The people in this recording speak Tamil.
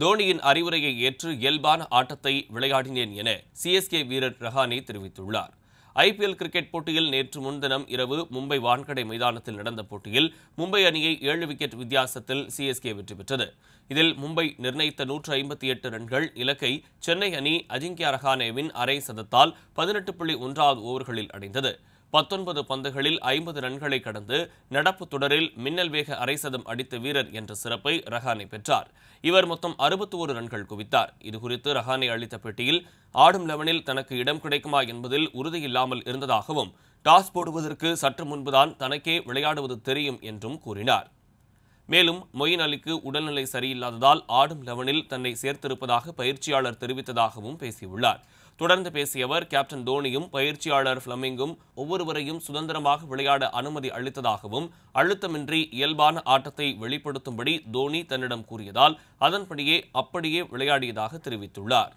தோனியின் அறிவுரையை ஏற்று இயல்பான ஆட்டத்தை விளையாடினேன் என சிஎஸ்கே வீரர் ரஹானி தெரிவித்துள்ளார் ஐபிஎல் கிரிக்கெட் போட்டியில் நேற்று முன்தினம் இரவு மும்பை வான்கடை மைதானத்தில் நடந்த போட்டியில் மும்பை அணியை ஏழு விக்கெட் வித்தியாசத்தில் சிஎஸ்கே வெற்றி பெற்றது இதில் மும்பை நிர்ணயித்த நூற்று ஐம்பத்தி எட்டு ரன்கள் இலக்கை சென்னை அணி அஜிங்கியா ரஹானேவின் அரை சதத்தால் பதினெட்டு புள்ளி ஒன்றாவது ஓவர்களில் அடைந்தது பத்தொன்பது பந்துகளில் ஐம்பது ரன்களை கடந்து நடப்பு தொடரில் மின்னல் வேக அரைசதம் அடித்த வீரர் என்ற சிறப்பை ரஹானே பெற்றார் இவர் மொத்தம் அறுபத்தி ஒரு ரன்கள் குவித்தார் இதுகுறித்து ரஹானே அளித்த பெட்டியில் ஆடும் லெவனில் தனக்கு இடம் கிடைக்குமா என்பதில் உறுதியில்லாமல் இருந்ததாகவும் டாஸ் போடுவதற்கு சற்று முன்புதான் தனக்கே விளையாடுவது தெரியும் என்றும் கூறினார் மேலும் மொயின் அலிக்கு உடல்நிலை சரியில்லாததால் ஆடும் லெவனில் தன்னை சேர்த்திருப்பதாக பயிற்சியாளர் தெரிவித்ததாகவும் பேசியுள்ளார் தொடர்ந்து பேசியவர் கேப்டன் தோனியும் பயிற்சியாளர் ஃபிளமிங்கும் ஒவ்வொருவரையும் சுதந்திரமாக விளையாட அனுமதி அளித்ததாகவும் அழுத்தமின்றி இயல்பான ஆட்டத்தை வெளிப்படுத்தும்படி தோனி தன்னிடம் கூறியதால் அதன்படியே அப்படியே விளையாடியதாக தெரிவித்துள்ளார்